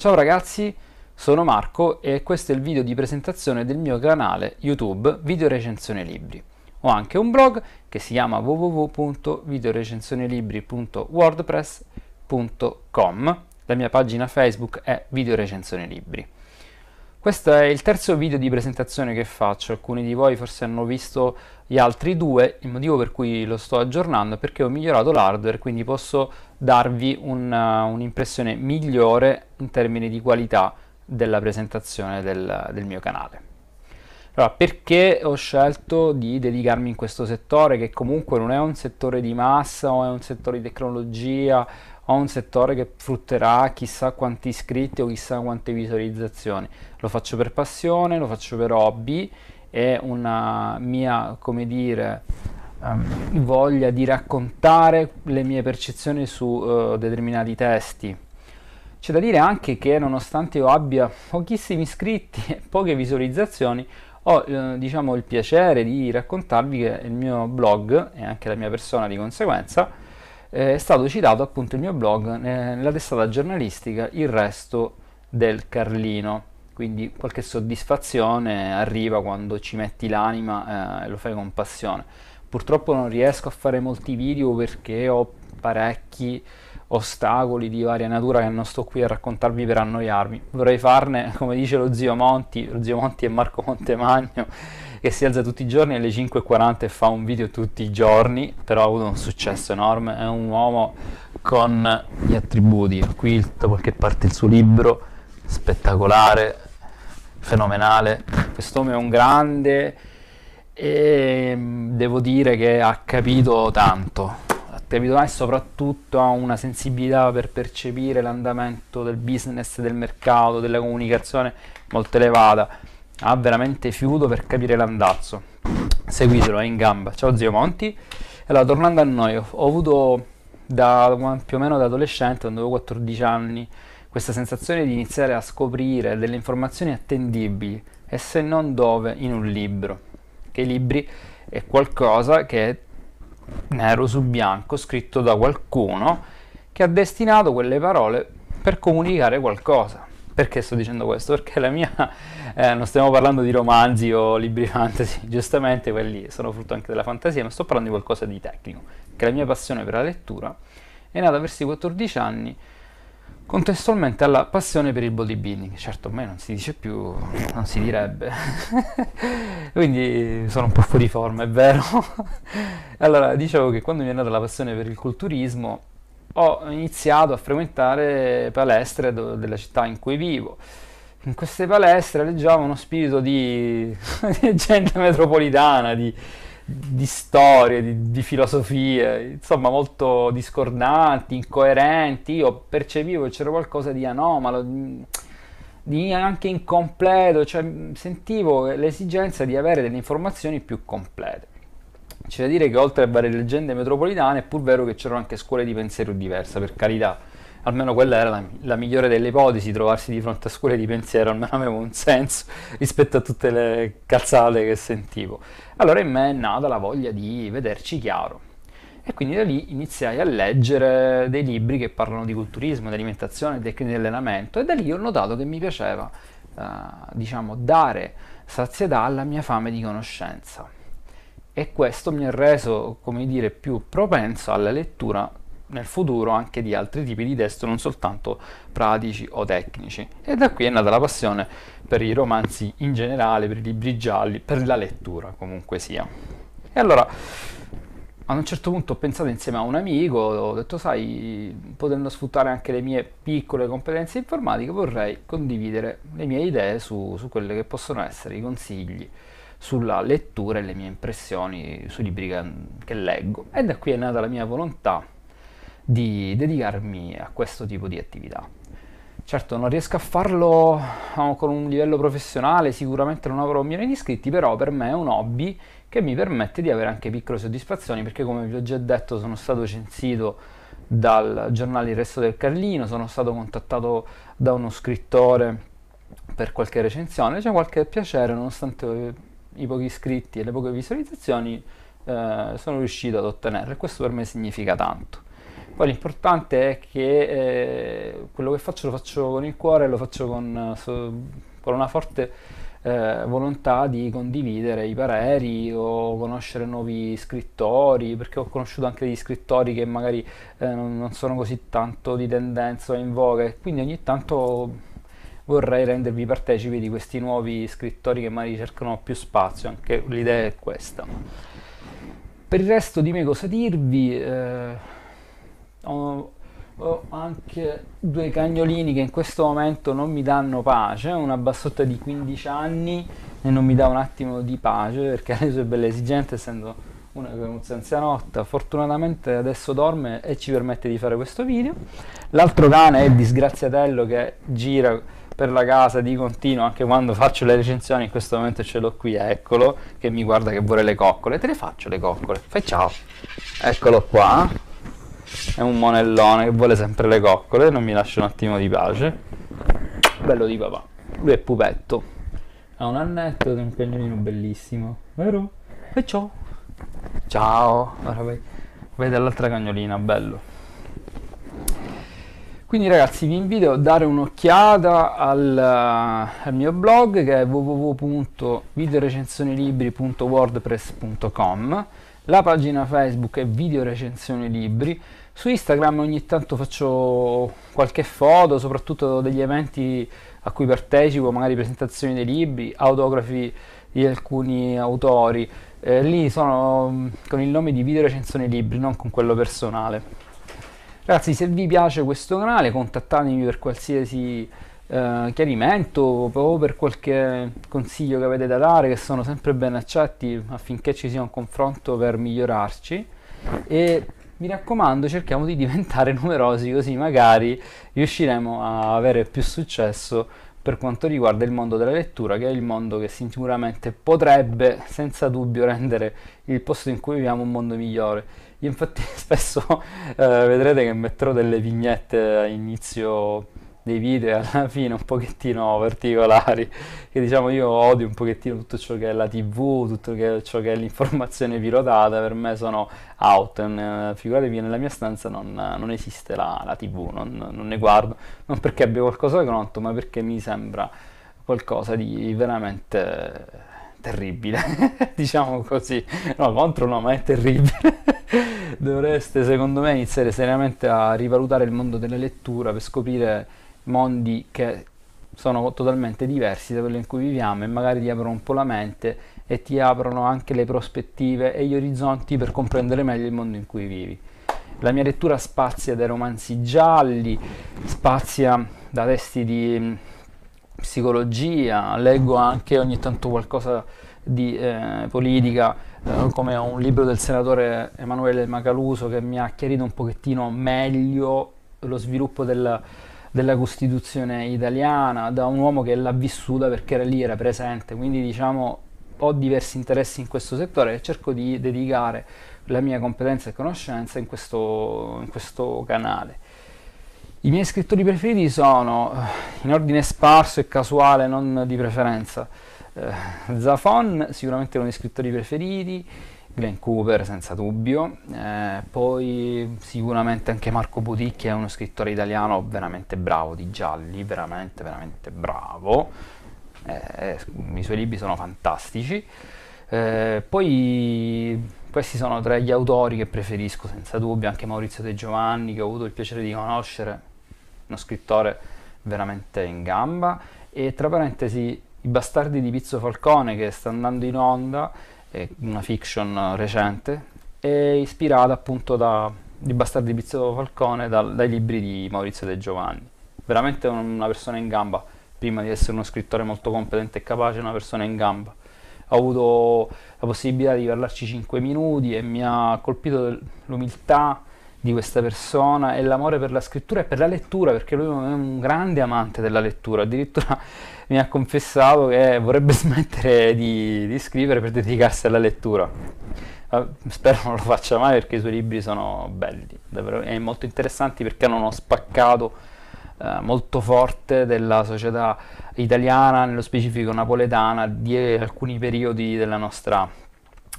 Ciao ragazzi, sono Marco e questo è il video di presentazione del mio canale YouTube Video Recensione Libri. Ho anche un blog che si chiama www.videorecensionelibri.wordpress.com. La mia pagina Facebook è Video Recensione Libri. Questo è il terzo video di presentazione che faccio, alcuni di voi forse hanno visto gli altri due, il motivo per cui lo sto aggiornando è perché ho migliorato l'hardware, quindi posso darvi uh, un'impressione un migliore in termini di qualità della presentazione del, del mio canale. Allora, perché ho scelto di dedicarmi in questo settore che comunque non è un settore di massa o è un settore di tecnologia ho un settore che frutterà chissà quanti iscritti o chissà quante visualizzazioni. Lo faccio per passione, lo faccio per hobby, è una mia, come dire, um, voglia di raccontare le mie percezioni su uh, determinati testi. C'è da dire anche che nonostante io abbia pochissimi iscritti e poche visualizzazioni, ho eh, diciamo, il piacere di raccontarvi che il mio blog e anche la mia persona di conseguenza eh, è stato citato appunto il mio blog eh, nella testata giornalistica Il resto del Carlino. Quindi qualche soddisfazione arriva quando ci metti l'anima eh, e lo fai con passione. Purtroppo non riesco a fare molti video perché ho parecchi ostacoli di varia natura che non sto qui a raccontarvi per annoiarmi. Vorrei farne, come dice lo zio Monti, lo zio Monti e Marco Montemagno che si alza tutti i giorni alle 5.40 e fa un video tutti i giorni, però ha avuto un successo enorme, è un uomo con gli attributi, qui da qualche parte il suo libro, spettacolare, fenomenale, quest'uomo è un grande e mm, devo dire che ha capito tanto, ha capito? E soprattutto ha una sensibilità per percepire l'andamento del business, del mercato, della comunicazione molto elevata ha veramente fiuto per capire l'andazzo. Seguitelo, è in gamba. Ciao zio Monti. Allora, tornando a noi, ho, avuto da, più o meno da adolescente, quando avevo 14 anni, questa sensazione di iniziare a scoprire delle informazioni attendibili e se non dove in un libro. Che i libri è qualcosa che è nero su bianco, scritto da qualcuno che ha destinato quelle parole per comunicare qualcosa. Perché sto dicendo questo? Perché la mia, eh, non stiamo parlando di romanzi o libri fantasy, giustamente quelli sono frutto anche della fantasia, ma sto parlando di qualcosa di tecnico, che la mia passione per la lettura è nata verso i 14 anni, contestualmente alla passione per il bodybuilding. Certo, a me non si dice più, non si direbbe. Quindi sono un po' fuori forma, è vero. allora, dicevo che quando mi è nata la passione per il culturismo, ho iniziato a frequentare palestre do, della città in cui vivo. In queste palestre alleggiava uno spirito di, di gente metropolitana, di, di storie, di, di, filosofie, insomma molto discordanti, incoerenti. Io percepivo che c'era qualcosa di anomalo, di, di anche incompleto, cioè sentivo l'esigenza di avere delle informazioni più complete. C'è da dire che oltre a varie leggende metropolitane è pur vero che c'erano anche scuole di pensiero diverse, per carità, almeno quella era la, la, migliore delle ipotesi, trovarsi di fronte a scuole di pensiero almeno aveva un senso rispetto a tutte le cazzate che sentivo. Allora in me è nata la voglia di vederci chiaro e quindi da lì iniziai a leggere dei libri che parlano di culturismo, di alimentazione, di tecniche di allenamento e da lì ho notato che mi piaceva, eh, diciamo, dare sazietà alla mia fame di conoscenza e questo mi ha reso, come dire, più propenso alla lettura nel futuro anche di altri tipi di testo, non soltanto pratici o tecnici. E da qui è nata la passione per i romanzi in generale, per i libri gialli, per la lettura comunque sia. E allora, ad un certo punto ho pensato insieme a un amico, ho detto, sai, potendo sfruttare anche le mie piccole competenze informatiche, vorrei condividere le mie idee su, su quelli che possono essere i consigli sulla lettura e le mie impressioni sui libri che, che leggo. E da qui è nata la mia volontà di dedicarmi a questo tipo di attività. Certo non riesco a farlo diciamo, con un livello professionale, sicuramente non avrò un di iscritti, però per me è un hobby che mi permette di avere anche piccole soddisfazioni perché come vi ho già detto sono stato censito dal giornale Il Resto del Carlino, sono stato contattato da uno scrittore per qualche recensione, c'è qualche piacere nonostante i pochi iscritti e le poche visualizzazioni eh, sono riuscito ad ottenerle. Questo per me significa tanto. Poi l'importante è che eh, quello che faccio lo faccio con il cuore, lo faccio con, con una forte eh, volontà di condividere i pareri o conoscere nuovi scrittori, perché ho conosciuto anche degli scrittori che magari eh, non, non sono così tanto di tendenza o in voga, e quindi ogni tanto vorrei rendervi partecipi di questi nuovi scrittori che magari cercano più spazio, anche l'idea è questa. Per il resto di me cosa dirvi, eh, ho, ho, anche due cagnolini che in questo momento non mi danno pace, una bassotta di 15 anni e non mi dà un attimo di pace perché adesso è bella esigente essendo una che è un'anzianotta, fortunatamente adesso dorme e ci permette di fare questo video. L'altro cane è il disgraziatello che gira per la casa di continuo, anche quando faccio le recensioni, in questo momento ce l'ho qui, eccolo, che mi guarda che vuole le coccole, te le faccio le coccole, fai ciao, eccolo qua, è un monellone che vuole sempre le coccole, non mi lascia un attimo di pace, bello di papà, lui è pupetto, ha un annetto di un cagnolino bellissimo, vero? Fai ciao, ciao, ora vai, vai dall'altra cagnolina, bello. Quindi ragazzi vi invito a dare un'occhiata al, eh, al, mio blog che è www.videorecensionilibri.wordpress.com La pagina Facebook è Video Recensioni Libri Su Instagram ogni tanto faccio qualche foto, soprattutto degli eventi a cui partecipo, magari presentazioni dei libri, autografi di alcuni autori eh, Lì sono mm, con il nome di Video Recensioni Libri, non con quello personale Ragazzi, se vi piace questo canale, contattatemi per qualsiasi eh, chiarimento o per qualche consiglio che avete da dare, che sono sempre ben accetti affinché ci sia un confronto per migliorarci. E mi raccomando, cerchiamo di diventare numerosi, così magari riusciremo a avere più successo per quanto riguarda il mondo della lettura, che è il mondo che sicuramente potrebbe senza dubbio rendere il posto in cui viviamo un mondo migliore. Io infatti spesso eh, vedrete che metterò delle vignette all'inizio dei video e alla fine un pochettino particolari, che diciamo io odio un pochettino tutto ciò che è la tv, tutto ciò che è l'informazione pilotata, per me sono out, eh, figuratevi nella mia stanza non, non esiste la, la tv, non, non, ne guardo, non perché abbia qualcosa contro, ma perché mi sembra qualcosa di veramente terribile, diciamo così, no contro no, ma è terribile dovreste secondo me iniziare seriamente a rivalutare il mondo della lettura per scoprire mondi che sono totalmente diversi da quelli in cui viviamo e magari ti aprono un po' la mente e ti aprono anche le prospettive e gli orizzonti per comprendere meglio il mondo in cui vivi. La mia lettura spazia dai romanzi gialli, spazia da testi di mm, psicologia, leggo anche ogni tanto qualcosa di eh, politica, eh, come un libro del senatore Emanuele Macaluso che mi ha chiarito un pochettino meglio lo sviluppo del, della Costituzione italiana, da un uomo che l'ha vissuta perché era lì, era presente, quindi diciamo ho diversi interessi in questo settore e cerco di dedicare la mia competenza e conoscenza in questo, in questo canale. I miei scrittori preferiti sono, eh, in ordine sparso e casuale, non di preferenza, Uh, Zafon sicuramente uno dei scrittori preferiti, Glenn Cooper senza dubbio, eh, poi sicuramente anche Marco Buticchi è uno scrittore italiano veramente bravo di gialli, veramente veramente bravo, eh, i suoi libri sono fantastici, eh, poi questi sono tra gli autori che preferisco senza dubbio, anche Maurizio De Giovanni che ho avuto il piacere di conoscere, uno scrittore veramente in gamba e tra parentesi i Bastardi di Pizzo Falcone che sta andando in onda, è una fiction recente, è ispirata appunto da I Bastardi di Pizzo Falcone da, dai libri di Maurizio De Giovanni. Veramente una persona in gamba, prima di essere uno scrittore molto competente e capace, una persona in gamba. Ho avuto la possibilità di parlarci 5 minuti e mi ha colpito l'umiltà, di questa persona e l'amore per la scrittura e per la lettura, perché lui è un grande amante della lettura, addirittura mi ha confessato che vorrebbe smettere di, di scrivere per dedicarsi alla lettura. Ah, spero non lo faccia mai perché i suoi libri sono belli, davvero, e molto interessanti perché hanno uno spaccato eh, molto forte della società italiana, nello specifico napoletana, di alcuni periodi della nostra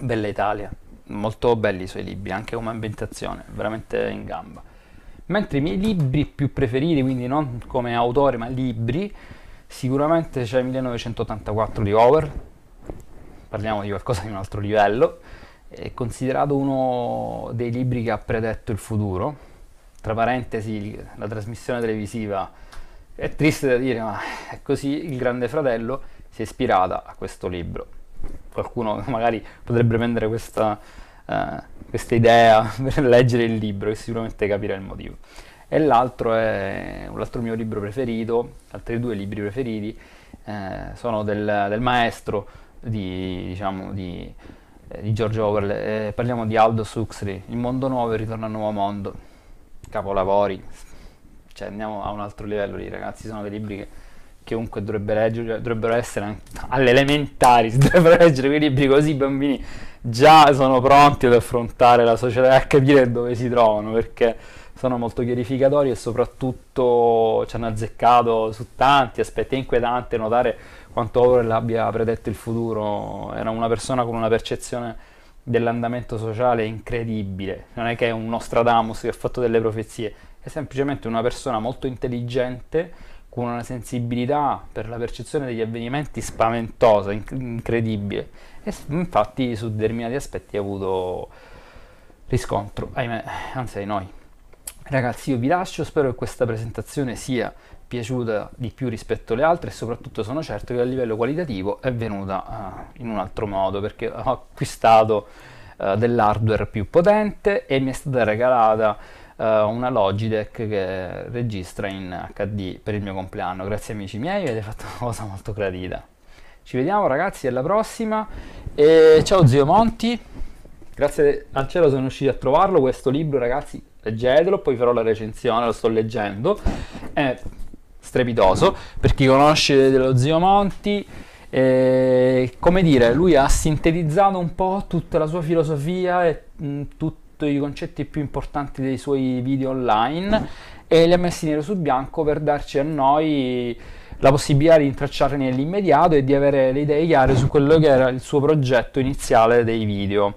bella Italia molto belli i suoi libri, anche come ambientazione, veramente in gamba. Mentre i miei libri più preferiti, quindi non come autore ma libri, sicuramente c'è 1984 di Over, parliamo di qualcosa di un altro livello, è considerato uno dei libri che ha predetto il futuro. Tra parentesi, la trasmissione televisiva è triste da dire, ma è così, il Grande Fratello si è ispirata a questo libro qualcuno magari potrebbe prendere questa, uh, questa idea per leggere il libro e sicuramente capirà il motivo. E l'altro è un altro mio libro preferito, altri due libri preferiti, eh, sono del, del, maestro di, diciamo, di, eh, di George Orwell, eh, parliamo di Aldous Huxley, Il mondo nuovo e il ritorno al nuovo mondo, capolavori, cioè andiamo a un altro livello lì ragazzi, sono dei libri che che comunque dovrebbero, leggere, dovrebbero essere alle elementari, si dovrebbero leggere quei libri così i bambini già sono pronti ad affrontare la società e a capire dove si trovano perché sono molto chiarificatori e soprattutto ci hanno azzeccato su tanti aspetti. È inquietante notare quanto Orwell abbia predetto il futuro. Era una persona con una percezione dell'andamento sociale incredibile. Non è che è un Nostradamus che ha fatto delle profezie, è semplicemente una persona molto intelligente con una sensibilità per la percezione degli avvenimenti spaventosa, inc- incredibile. E infatti su determinati aspetti ha avuto riscontro, ahimè, anzi ai noi. Ragazzi, io vi lascio, spero che questa presentazione sia piaciuta di più rispetto alle altre e soprattutto sono certo che a livello qualitativo è venuta uh, in un altro modo perché ho acquistato uh, dell'hardware più potente e mi è stata regalata uh, una Logitech che registra in HD per il mio compleanno. Grazie amici miei, avete fatto una cosa molto gradita. Ci vediamo ragazzi alla prossima e ciao zio Monti. Grazie al cielo sono riusciti a trovarlo questo libro ragazzi, leggetelo, poi farò la recensione, lo sto leggendo. È strepitoso per chi conosce dello zio Monti. Eh, come dire, lui ha sintetizzato un po' tutta la sua filosofia e mh, tutto tutti i concetti più importanti dei suoi video online e li ha messi nero su bianco per darci a noi la possibilità di intracciare nell'immediato e di avere le idee chiare su quello che era il suo progetto iniziale dei video.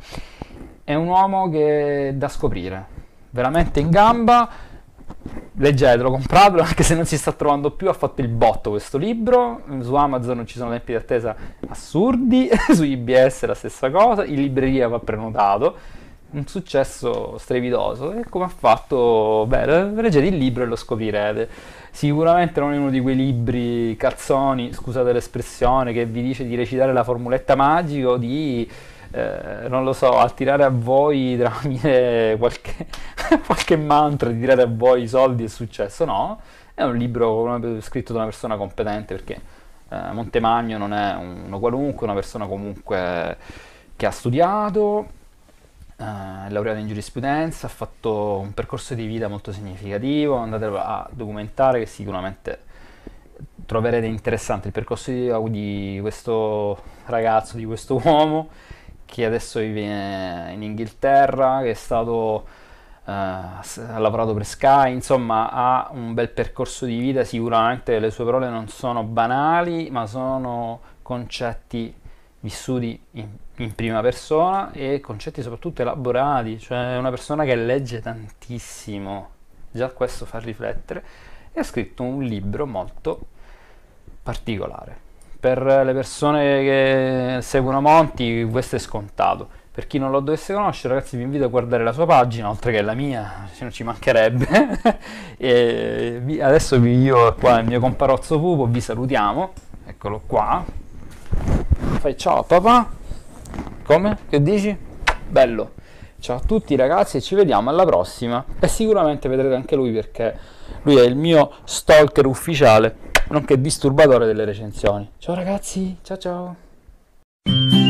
È un uomo che è da scoprire, veramente in gamba. Leggetelo, compratelo anche se non si sta trovando più. Ha fatto il botto questo libro. Su Amazon ci sono tempi di attesa assurdi. su IBS la stessa cosa. In libreria va prenotato un successo strepitoso e come ha fatto, beh, leggete il libro e lo scoprirete. Sicuramente non è uno di quei libri cazzoni, scusate l'espressione, che vi dice di recitare la formuletta magica o di, eh, non lo so, attirare a voi tramite qualche, qualche mantra, di tirare a voi i soldi e il successo, no. È un libro scritto da una persona competente perché eh, Montemagno non è uno qualunque, una persona comunque che ha studiato laureato in giurisprudenza, ha fatto un percorso di vita molto significativo, andate a documentare che sicuramente troverete interessante il percorso di, di questo ragazzo, di questo uomo che adesso vive in Inghilterra, che è stato eh, ha lavorato per Sky, insomma ha un bel percorso di vita, sicuramente le sue parole non sono banali, ma sono concetti vissuti in, in, prima persona e concetti soprattutto elaborati, cioè una persona che legge tantissimo, già questo fa riflettere, e ha scritto un libro molto particolare. Per le persone che seguono Monti questo è scontato, per chi non lo dovesse conoscere ragazzi vi invito a guardare la sua pagina, oltre che la mia, non ci mancherebbe. e adesso io qua il mio comparozzo pupo vi salutiamo, eccolo qua, fai ciao papà, come? Che dici? Bello. Ciao a tutti ragazzi e ci vediamo alla prossima. E sicuramente vedrete anche lui perché lui è il mio stalker ufficiale, nonché disturbatore delle recensioni. Ciao ragazzi, ciao ciao.